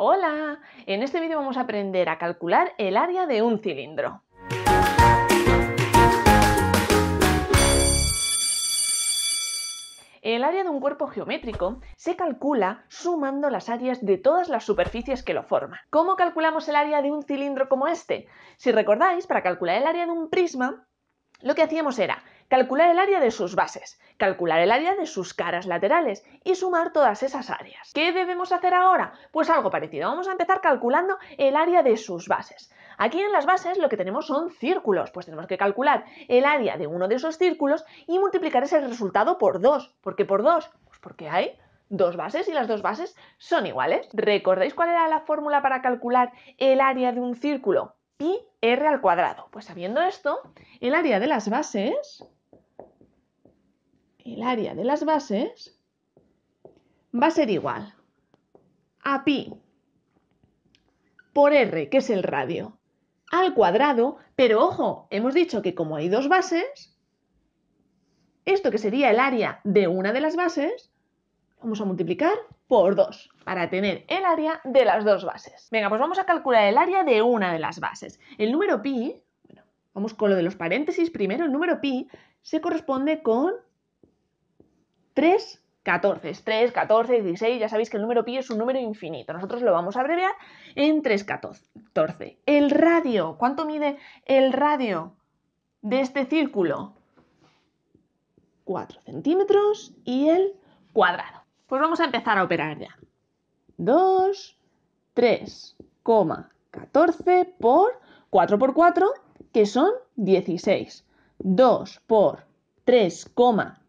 Hola, en este vídeo vamos a aprender a calcular el área de un cilindro. El área de un cuerpo geométrico se calcula sumando las áreas de todas las superficies que lo forman. ¿Cómo calculamos el área de un cilindro como este? Si recordáis, para calcular el área de un prisma, lo que hacíamos era calcular el área de sus bases, calcular el área de sus caras laterales y sumar todas esas áreas. ¿Qué debemos hacer ahora? Pues algo parecido, vamos a empezar calculando el área de sus bases. Aquí en las bases lo que tenemos son círculos, pues tenemos que calcular el área de uno de esos círculos y multiplicar ese resultado por 2. ¿Por qué por 2? Pues porque hay dos bases y las dos bases son iguales. ¿Recordáis cuál era la fórmula para calcular el área de un círculo? Pi r al cuadrado. Pues sabiendo esto, el área de las bases el área de las bases va a ser igual a pi por r, que es el radio, al cuadrado, pero ojo, hemos dicho que como hay dos bases, esto que sería el área de una de las bases, vamos a multiplicar por 2 para tener el área de las dos bases. Venga, pues vamos a calcular el área de una de las bases. El número pi, bueno, vamos con lo de los paréntesis primero, el número pi se corresponde con 3, 14. Es 3, 14, 16. Ya sabéis que el número pi es un número infinito. Nosotros lo vamos a abreviar en 3, 14. El radio. ¿Cuánto mide el radio de este círculo? 4 centímetros y el cuadrado. Pues vamos a empezar a operar ya. 2, 14 por 4 por 4, que son 16. 2 por 3,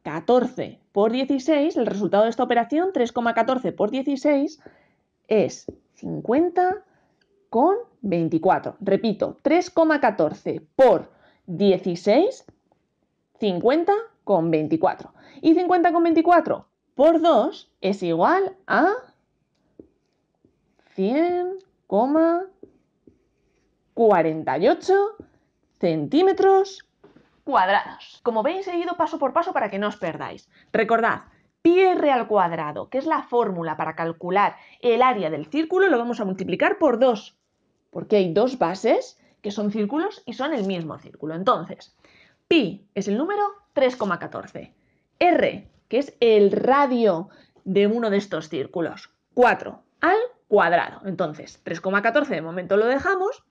14 por 16, el resultado de esta operación, 3,14 por 16, es 50,24. Repito, 3,14 por 16, 50,24. Y 50,24 por 2 es igual a 100,48 centímetros cuadrados. Como veis, he ido paso por paso para que no os perdáis. Recordad, pi r al cuadrado, que es la fórmula para calcular el área del círculo, lo vamos a multiplicar por 2, porque hay dos bases que son círculos y son el mismo círculo. Entonces, pi es el número 3,14. R, que es el radio de uno de estos círculos, 4 al cuadrado. Entonces, 3,14 de momento lo dejamos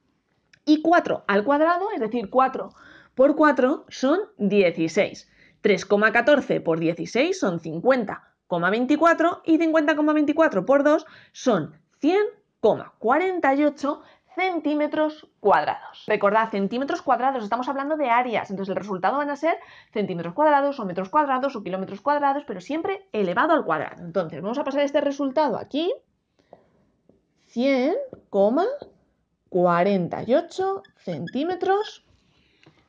y 4 al cuadrado, es decir, 4 por 4 son 16. 3,14 por 16 son 50,24 y 50,24 por 2 son 100,48 centímetros cuadrados. Recordad, centímetros cuadrados, estamos hablando de áreas, entonces el resultado van a ser centímetros cuadrados o metros cuadrados o kilómetros cuadrados, pero siempre elevado al cuadrado. Entonces vamos a pasar este resultado aquí, 100,48 centímetros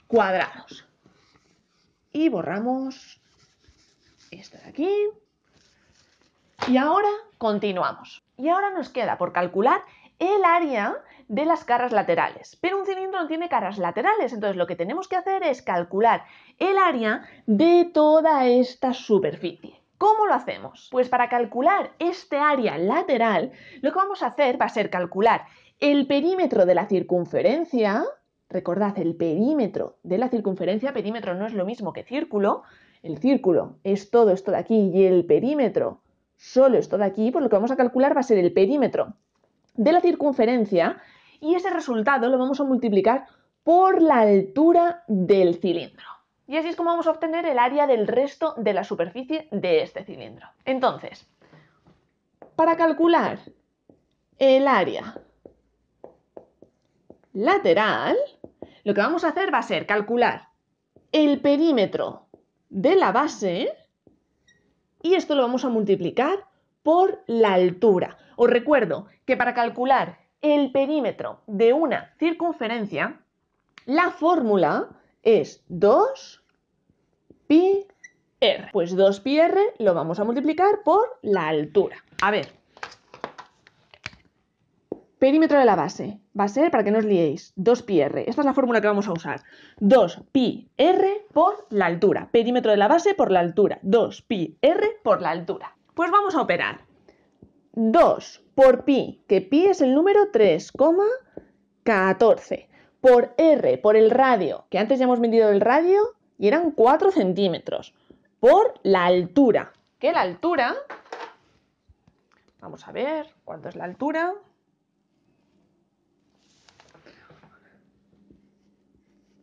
cuadrados. Y borramos esto de aquí. Y ahora continuamos. Y ahora nos queda por calcular el área de las caras laterales. Pero un cilindro no tiene caras laterales, entonces lo que tenemos que hacer es calcular el área de toda esta superficie. ¿Cómo lo hacemos? Pues para calcular este área lateral, lo que vamos a hacer va a ser calcular el perímetro de la circunferencia Recordad, el perímetro de la circunferencia, perímetro no es lo mismo que círculo, el círculo es todo esto de aquí y el perímetro solo esto de aquí, por lo que vamos a calcular va a ser el perímetro de la circunferencia y ese resultado lo vamos a multiplicar por la altura del cilindro. Y así es como vamos a obtener el área del resto de la superficie de este cilindro. Entonces, para calcular el área lateral, lo que vamos a hacer va a ser calcular el perímetro de la base y esto lo vamos a multiplicar por la altura. Os recuerdo que para calcular el perímetro de una circunferencia, la fórmula es 2 πr Pues 2 πr lo vamos a multiplicar por la altura. A ver, Perímetro de la base. Va a ser, para que no os liéis, 2πr. Esta es la fórmula que vamos a usar. 2πr por la altura. Perímetro de la base por la altura. 2πr por la altura. Pues vamos a operar. 2 por pi, que pi es el número 3,14. Por r, por el radio, que antes ya hemos medido el radio y eran 4 centímetros. Por la altura, que la altura... Vamos a ver cuánto es la altura.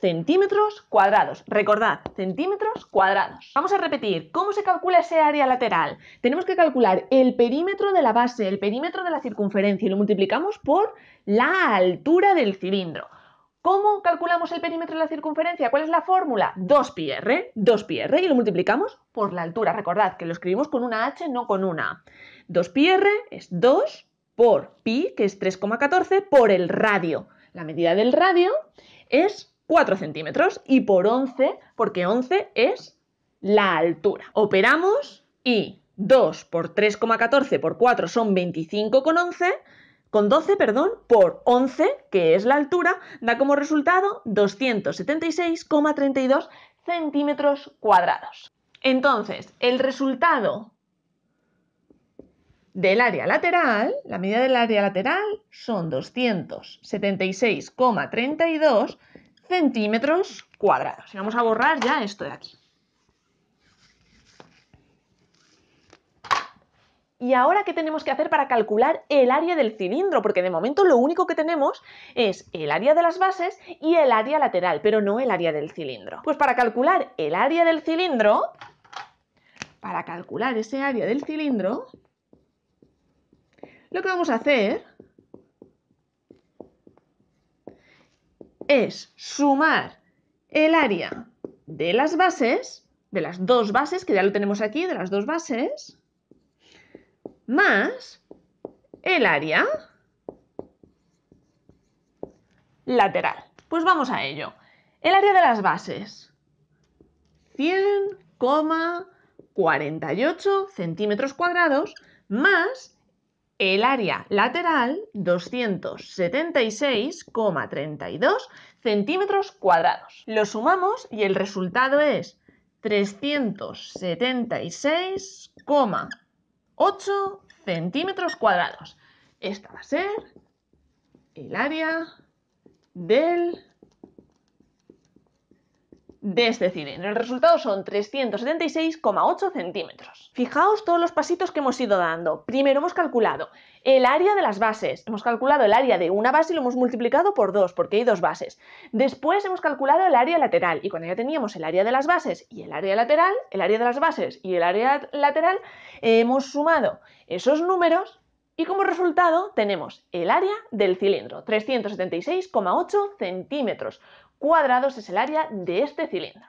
centímetros cuadrados. Recordad, centímetros cuadrados. Vamos a repetir, ¿cómo se calcula ese área lateral? Tenemos que calcular el perímetro de la base, el perímetro de la circunferencia y lo multiplicamos por la altura del cilindro. ¿Cómo calculamos el perímetro de la circunferencia? ¿Cuál es la fórmula? 2πr, 2πr y lo multiplicamos por la altura. Recordad que lo escribimos con una h, no con una. 2πr es 2 por pi, que es 3,14, por el radio. La medida del radio es 4 centímetros y por 11, porque 11 es la altura. Operamos y 2 por 3,14 por 4 son 25 con 11, con 12, perdón, por 11, que es la altura, da como resultado 276,32 centímetros cuadrados. Entonces, el resultado del área lateral, la medida del área lateral son 276,32 centímetros cuadrados. Y vamos a borrar ya esto de aquí. ¿Y ahora qué tenemos que hacer para calcular el área del cilindro? Porque de momento lo único que tenemos es el área de las bases y el área lateral, pero no el área del cilindro. Pues para calcular el área del cilindro, para calcular ese área del cilindro, lo que vamos a hacer es sumar el área de las bases, de las dos bases, que ya lo tenemos aquí, de las dos bases, más el área lateral. Pues vamos a ello. El área de las bases, 100,48 centímetros cuadrados más el área lateral 276,32 centímetros cuadrados. Lo sumamos y el resultado es 376,8 centímetros cuadrados. Esta va a ser el área del de este cilindro. El resultado son 376,8 centímetros. Fijaos todos los pasitos que hemos ido dando. Primero hemos calculado el área de las bases. Hemos calculado el área de una base y lo hemos multiplicado por dos, porque hay dos bases. Después hemos calculado el área lateral. Y cuando ya teníamos el área de las bases y el área lateral, el área de las bases y el área lateral, hemos sumado esos números y como resultado tenemos el área del cilindro, 376,8 centímetros, cuadrados es el área de este cilindro.